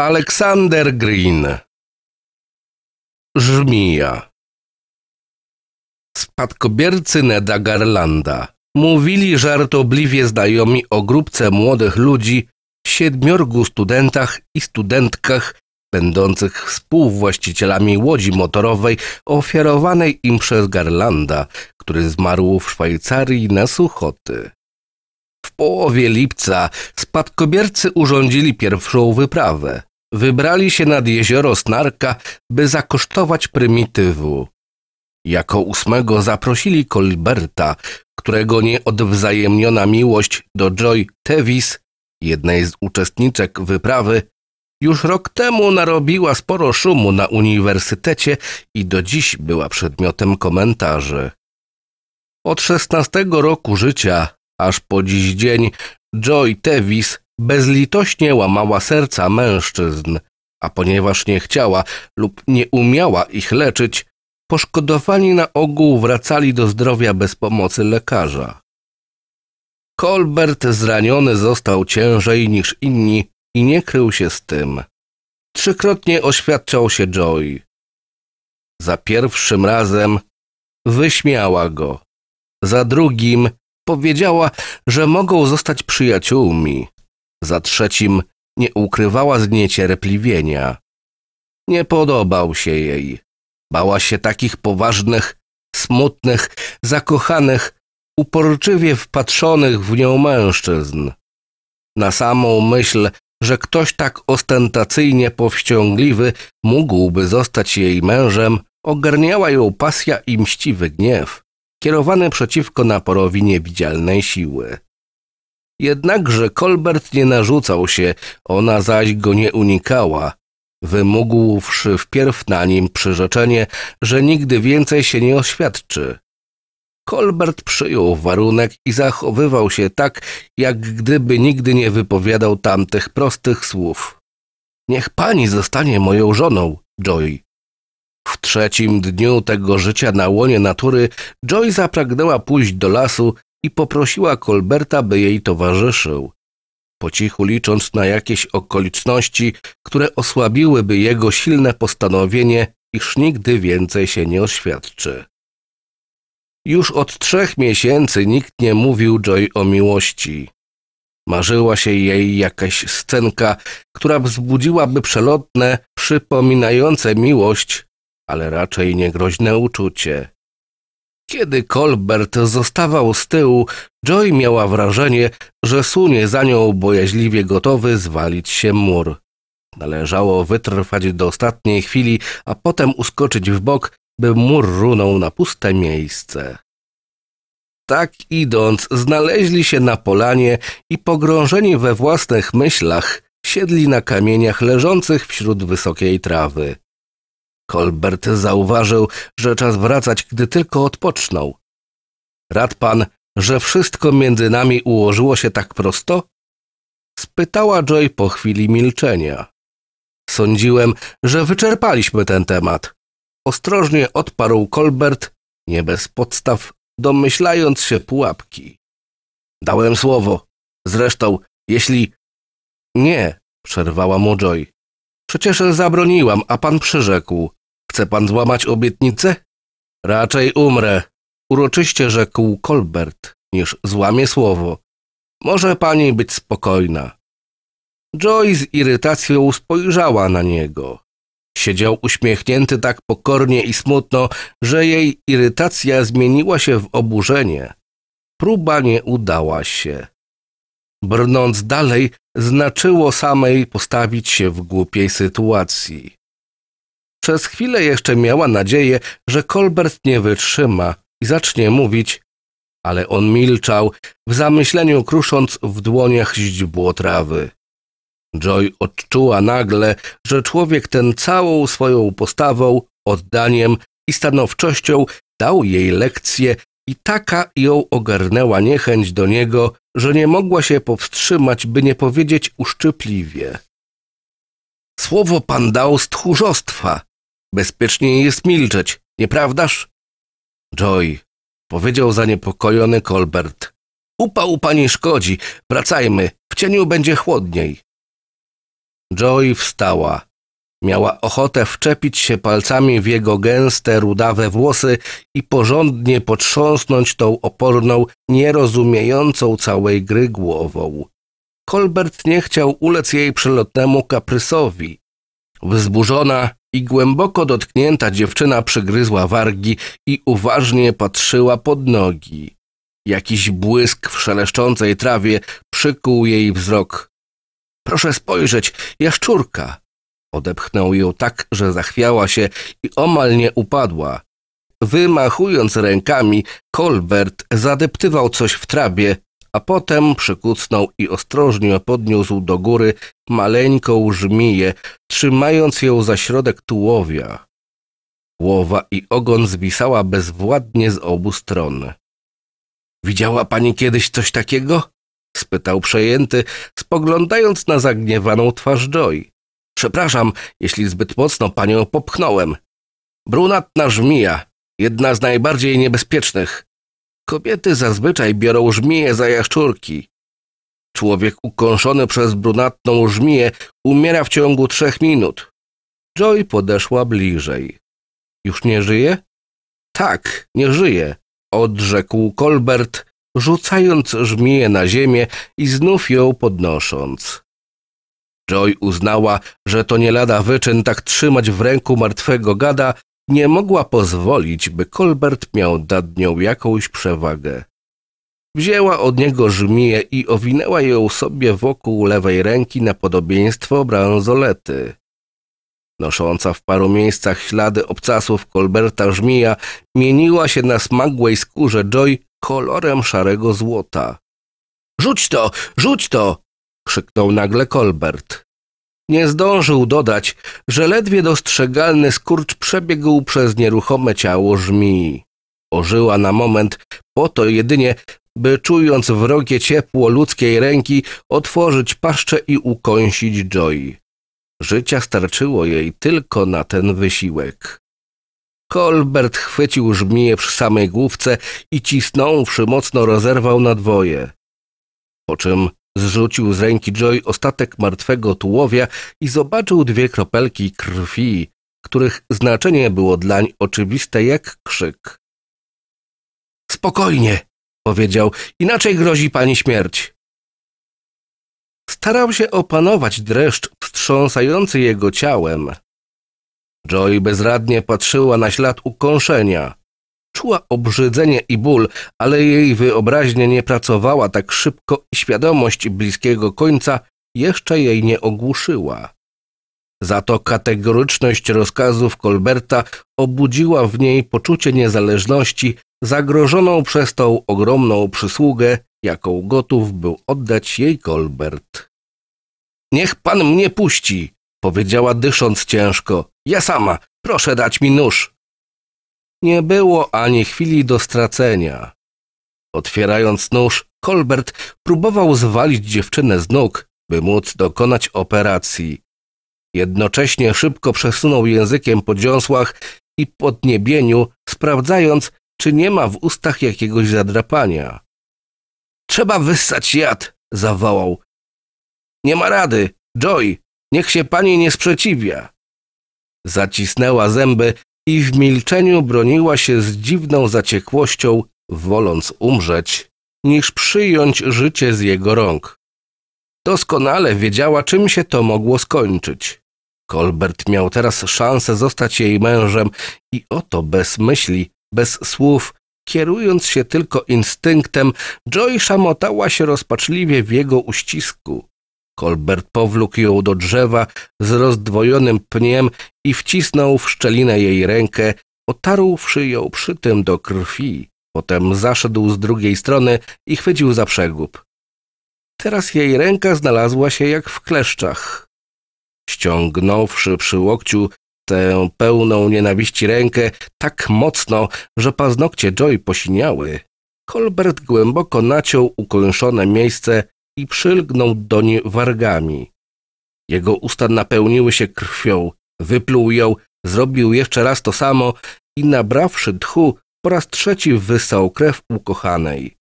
Aleksander Green Żmija Spadkobiercy Neda Garlanda mówili żartobliwie znajomi o grupce młodych ludzi, siedmiorgu studentach i studentkach będących współwłaścicielami łodzi motorowej ofiarowanej im przez Garlanda, który zmarł w Szwajcarii na Suchoty. W połowie lipca spadkobiercy urządzili pierwszą wyprawę wybrali się nad jezioro Snarka, by zakosztować prymitywu. Jako ósmego zaprosili Colberta, którego nieodwzajemniona miłość do Joy Tevis, jednej z uczestniczek wyprawy, już rok temu narobiła sporo szumu na uniwersytecie i do dziś była przedmiotem komentarzy. Od szesnastego roku życia, aż po dziś dzień, Joy Tevis bezlitośnie łamała serca mężczyzn, a ponieważ nie chciała lub nie umiała ich leczyć, poszkodowani na ogół wracali do zdrowia bez pomocy lekarza. Kolbert zraniony został ciężej niż inni i nie krył się z tym. Trzykrotnie oświadczał się Joy. Za pierwszym razem wyśmiała go. Za drugim powiedziała, że mogą zostać przyjaciółmi. Za trzecim nie ukrywała zniecierpliwienia. Nie podobał się jej. Bała się takich poważnych, smutnych, zakochanych, uporczywie wpatrzonych w nią mężczyzn. Na samą myśl, że ktoś tak ostentacyjnie powściągliwy mógłby zostać jej mężem, ogarniała ją pasja i mściwy gniew, kierowany przeciwko naporowi niewidzialnej siły. Jednakże Kolbert nie narzucał się, ona zaś go nie unikała, wymógłszy wpierw na nim przyrzeczenie, że nigdy więcej się nie oświadczy. Kolbert przyjął warunek i zachowywał się tak, jak gdyby nigdy nie wypowiadał tamtych prostych słów. Niech pani zostanie moją żoną, Joy. W trzecim dniu tego życia na łonie natury Joy zapragnęła pójść do lasu i poprosiła Kolberta, by jej towarzyszył. Po cichu licząc na jakieś okoliczności, które osłabiłyby jego silne postanowienie, iż nigdy więcej się nie oświadczy. Już od trzech miesięcy nikt nie mówił Joy o miłości. Marzyła się jej jakaś scenka, która wzbudziłaby przelotne, przypominające miłość, ale raczej niegroźne uczucie. Kiedy Colbert zostawał z tyłu, Joy miała wrażenie, że sunie za nią bojaźliwie gotowy zwalić się mur. Należało wytrwać do ostatniej chwili, a potem uskoczyć w bok, by mur runął na puste miejsce. Tak idąc, znaleźli się na polanie i pogrążeni we własnych myślach, siedli na kamieniach leżących wśród wysokiej trawy. Kolbert zauważył, że czas wracać, gdy tylko odpocznął. Rad pan, że wszystko między nami ułożyło się tak prosto? Spytała Joy po chwili milczenia. Sądziłem, że wyczerpaliśmy ten temat. Ostrożnie odparł Kolbert, nie bez podstaw, domyślając się pułapki. Dałem słowo. Zresztą, jeśli... Nie, przerwała mu Joy. Przecież zabroniłam, a pan przyrzekł. Chce pan złamać obietnicę? Raczej umrę, uroczyście rzekł Colbert, niż złamie słowo. Może pani być spokojna. Joy z irytacją spojrzała na niego. Siedział uśmiechnięty tak pokornie i smutno, że jej irytacja zmieniła się w oburzenie. Próba nie udała się. Brnąc dalej, znaczyło samej postawić się w głupiej sytuacji. Przez chwilę jeszcze miała nadzieję, że Kolbert nie wytrzyma i zacznie mówić, ale on milczał, w zamyśleniu krusząc w dłoniach źdźbło trawy. Joy odczuła nagle, że człowiek ten całą swoją postawą, oddaniem i stanowczością dał jej lekcję i taka ją ogarnęła niechęć do niego, że nie mogła się powstrzymać, by nie powiedzieć uszczypliwie. Słowo pan dał z tchórzostwa, Bezpieczniej jest milczeć, nieprawdaż? Joy, powiedział zaniepokojony Colbert. Upał pani szkodzi, wracajmy, w cieniu będzie chłodniej. Joy wstała. Miała ochotę wczepić się palcami w jego gęste, rudawe włosy i porządnie potrząsnąć tą oporną, nierozumiejącą całej gry głową. Kolbert nie chciał ulec jej przelotnemu kaprysowi. Wzburzona i głęboko dotknięta dziewczyna przygryzła wargi i uważnie patrzyła pod nogi. Jakiś błysk w szeleszczącej trawie przykuł jej wzrok. Proszę spojrzeć, jaszczurka! Odepchnął ją tak, że zachwiała się i omal nie upadła. Wymachując rękami, Kolbert zadeptywał coś w trawie a potem przykucnął i ostrożnie podniósł do góry maleńką żmiję, trzymając ją za środek tułowia. Głowa i ogon zwisała bezwładnie z obu stron. Widziała pani kiedyś coś takiego? spytał przejęty, spoglądając na zagniewaną twarz Joy. Przepraszam, jeśli zbyt mocno panią popchnąłem. Brunatna żmija, jedna z najbardziej niebezpiecznych. Kobiety zazwyczaj biorą żmije za jaszczurki. Człowiek ukąszony przez brunatną żmiję umiera w ciągu trzech minut. Joy podeszła bliżej. Już nie żyje? Tak, nie żyje, odrzekł Colbert, rzucając żmiję na ziemię i znów ją podnosząc. Joy uznała, że to nie lada wyczyn tak trzymać w ręku martwego gada nie mogła pozwolić, by Kolbert miał nad nią jakąś przewagę. Wzięła od niego żmiję i owinęła ją sobie wokół lewej ręki na podobieństwo bransolety. Nosząca w paru miejscach ślady obcasów Kolberta żmija mieniła się na smagłej skórze Joy kolorem szarego złota. Rzuć to! Rzuć to! krzyknął nagle Kolbert. Nie zdążył dodać, że ledwie dostrzegalny skurcz przebiegł przez nieruchome ciało żmii. Ożyła na moment po to jedynie, by czując wrogie ciepło ludzkiej ręki otworzyć paszczę i ukąsić Joy. Życia starczyło jej tylko na ten wysiłek. Kolbert chwycił żmiję przy samej główce i cisnąwszy mocno rozerwał na dwoje. Po czym Zrzucił z ręki Joy ostatek martwego tułowia i zobaczył dwie kropelki krwi, których znaczenie było dlań oczywiste jak krzyk. Spokojnie, powiedział, inaczej grozi pani śmierć. Starał się opanować dreszcz wstrząsający jego ciałem. Joy bezradnie patrzyła na ślad ukąszenia. Czuła obrzydzenie i ból, ale jej wyobraźnia nie pracowała tak szybko i świadomość bliskiego końca jeszcze jej nie ogłuszyła. Za to kategoryczność rozkazów Kolberta obudziła w niej poczucie niezależności, zagrożoną przez tą ogromną przysługę, jaką gotów był oddać jej Kolbert. Niech pan mnie puści, powiedziała dysząc ciężko. Ja sama, proszę dać mi nóż. Nie było ani chwili do stracenia. Otwierając nóż, Kolbert próbował zwalić dziewczynę z nóg, by móc dokonać operacji. Jednocześnie szybko przesunął językiem po dziąsłach i podniebieniu, sprawdzając, czy nie ma w ustach jakiegoś zadrapania. Trzeba wyssać jad, zawołał. Nie ma rady, Joy, niech się pani nie sprzeciwia. Zacisnęła zęby i w milczeniu broniła się z dziwną zaciekłością, woląc umrzeć, niż przyjąć życie z jego rąk. Doskonale wiedziała, czym się to mogło skończyć. Kolbert miał teraz szansę zostać jej mężem i oto bez myśli, bez słów, kierując się tylko instynktem, Joy szamotała się rozpaczliwie w jego uścisku. Kolbert powlókł ją do drzewa z rozdwojonym pniem i wcisnął w szczelinę jej rękę, otarłszy ją przy tym do krwi. Potem zaszedł z drugiej strony i chwycił za przegub. Teraz jej ręka znalazła się jak w kleszczach. Ściągnąwszy przy łokciu tę pełną nienawiści rękę tak mocno, że paznokcie Joy posiniały, Kolbert głęboko naciął ukończone miejsce i przylgnął doń wargami. Jego usta napełniły się krwią, wypluł ją, zrobił jeszcze raz to samo i nabrawszy tchu, po raz trzeci wysał krew ukochanej.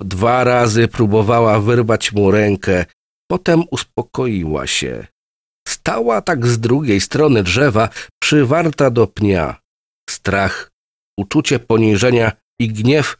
Dwa razy próbowała wyrwać mu rękę, potem uspokoiła się. Stała tak z drugiej strony drzewa, przywarta do pnia. Strach, uczucie poniżenia i gniew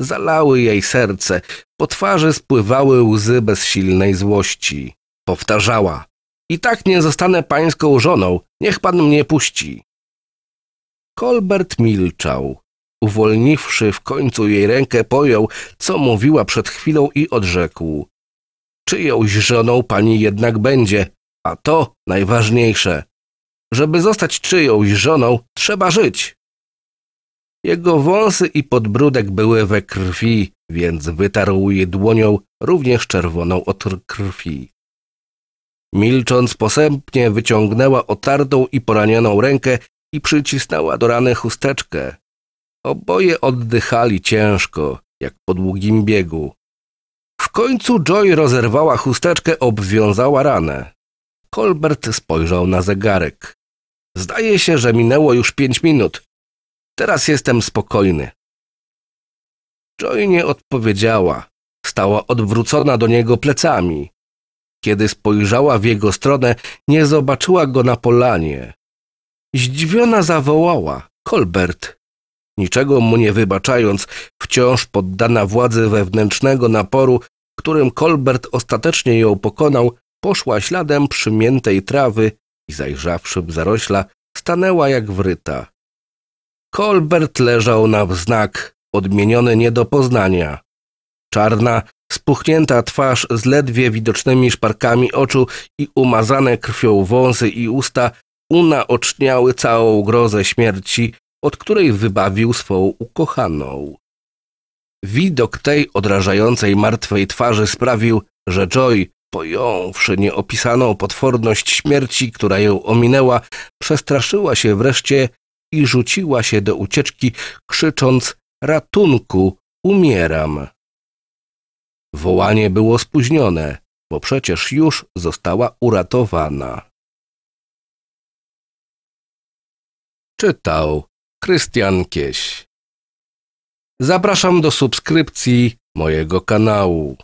zalały jej serce, po twarzy spływały łzy bezsilnej złości. Powtarzała. I tak nie zostanę pańską żoną, niech pan mnie puści. Kolbert milczał. Uwolniwszy w końcu jej rękę, pojął, co mówiła przed chwilą i odrzekł. Czyjąś żoną pani jednak będzie, a to najważniejsze. Żeby zostać czyjąś żoną, trzeba żyć. Jego wąsy i podbródek były we krwi, więc wytarł je dłonią, również czerwoną od krwi. Milcząc posępnie wyciągnęła otartą i poranioną rękę i przycisnęła do rany chusteczkę. Oboje oddychali ciężko, jak po długim biegu. W końcu Joy rozerwała chusteczkę, obwiązała ranę. Colbert spojrzał na zegarek. Zdaje się, że minęło już pięć minut. Teraz jestem spokojny. Joy nie odpowiedziała. Stała odwrócona do niego plecami. Kiedy spojrzała w jego stronę, nie zobaczyła go na polanie. Zdziwiona zawołała: Colbert! Niczego mu nie wybaczając, wciąż poddana władzy wewnętrznego naporu, którym Colbert ostatecznie ją pokonał, poszła śladem przymiętej trawy i zajrzawszy w zarośla, stanęła jak wryta. Kolbert leżał na wznak, odmieniony nie do poznania. Czarna, spuchnięta twarz z ledwie widocznymi szparkami oczu i umazane krwią wąsy i usta unaoczniały całą grozę śmierci, od której wybawił swą ukochaną. Widok tej odrażającej martwej twarzy sprawił, że Joy, pojąwszy nieopisaną potworność śmierci, która ją ominęła, przestraszyła się wreszcie i rzuciła się do ucieczki, krzycząc ratunku, umieram. Wołanie było spóźnione, bo przecież już została uratowana. Czytał Krystian Kieś. Zapraszam do subskrypcji mojego kanału.